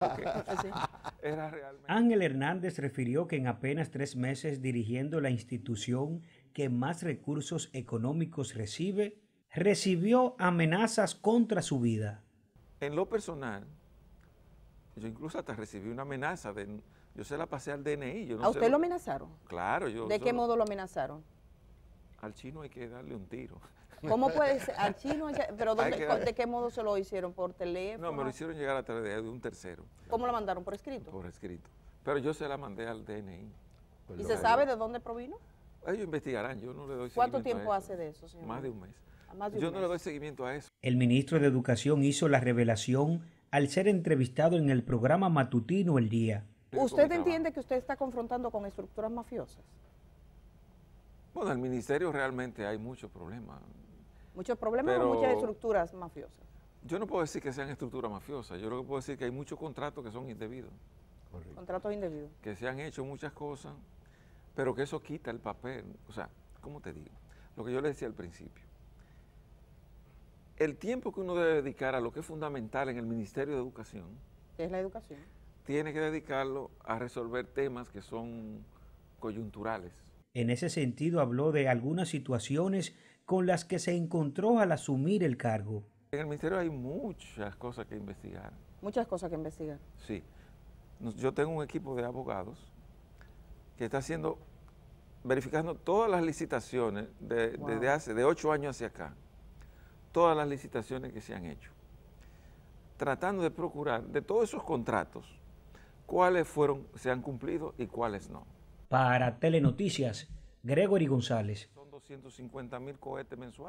Pues Ángel Hernández refirió que en apenas tres meses dirigiendo la institución que más recursos económicos recibe, recibió amenazas contra su vida. En lo personal, yo incluso hasta recibí una amenaza. yo se la pasé al DNI. ¿A usted lo, lo amenazaron? Claro, yo. ¿De qué modo lo amenazaron? Al chino hay que darle un tiro. ¿Cómo puede ser? Al chino, pero ¿de qué modo se lo hicieron? ¿Por teléfono? No, me lo hicieron llegar a través de un tercero. ¿Cómo lo mandaron? ¿Por escrito? Por escrito. Pero yo se la mandé al DNI. ¿Y se sabe de dónde provino? Ellos investigarán, yo no le doy ¿Cuánto tiempo hace de eso, señor? Más de un mes. Ah, yo no le doy seguimiento a eso. El ministro de Educación hizo la revelación al ser entrevistado en el programa matutino El Día. ¿Usted entiende que usted está confrontando con estructuras mafiosas? Bueno, en el ministerio realmente hay muchos problemas. Muchos problemas o muchas estructuras mafiosas. Yo no puedo decir que sean estructuras mafiosas, yo lo que puedo decir es que hay muchos contratos que son indebidos. Contratos indebidos. Que se han hecho muchas cosas, pero que eso quita el papel. O sea, ¿cómo te digo? Lo que yo le decía al principio. El tiempo que uno debe dedicar a lo que es fundamental en el Ministerio de Educación. es la educación? Tiene que dedicarlo a resolver temas que son coyunturales en ese sentido habló de algunas situaciones con las que se encontró al asumir el cargo. En el ministerio hay muchas cosas que investigar. Muchas cosas que investigar. Sí. Yo tengo un equipo de abogados que está haciendo, verificando todas las licitaciones desde hace, de ocho años hacia acá. Todas las licitaciones que se han hecho. Tratando de procurar de todos esos contratos, cuáles fueron, se han cumplido y cuáles no. Para Telenoticias, Gregory González. Son 250 mil cohetes mensuales.